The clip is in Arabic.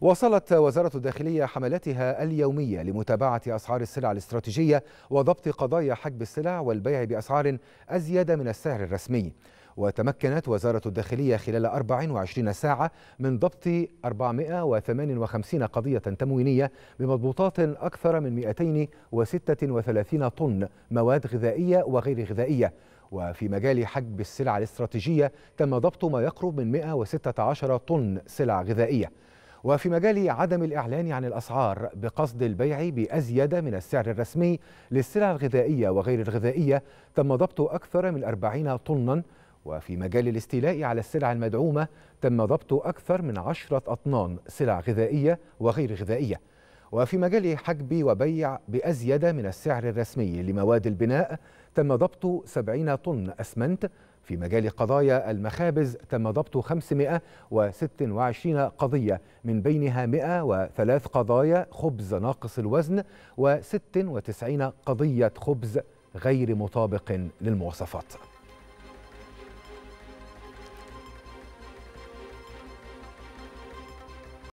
وصلت وزارة الداخلية حملاتها اليومية لمتابعة أسعار السلع الاستراتيجية وضبط قضايا حجب السلع والبيع بأسعار أزيد من السعر الرسمي وتمكنت وزارة الداخلية خلال 24 ساعة من ضبط 458 قضية تموينية بمضبوطات أكثر من 236 طن مواد غذائية وغير غذائية وفي مجال حجب السلع الاستراتيجية تم ضبط ما يقرب من 116 طن سلع غذائية وفي مجال عدم الإعلان عن الأسعار بقصد البيع بأزيد من السعر الرسمي للسلع الغذائية وغير الغذائية تم ضبط أكثر من 40 طناً وفي مجال الاستيلاء على السلع المدعومة تم ضبط أكثر من عشرة أطنان سلع غذائية وغير غذائية وفي مجال حجب وبيع بأزيد من السعر الرسمي لمواد البناء تم ضبط 70 طن أسمنت في مجال قضايا المخابز تم ضبط 526 قضية من بينها 103 قضايا خبز ناقص الوزن و96 قضية خبز غير مطابق للمواصفات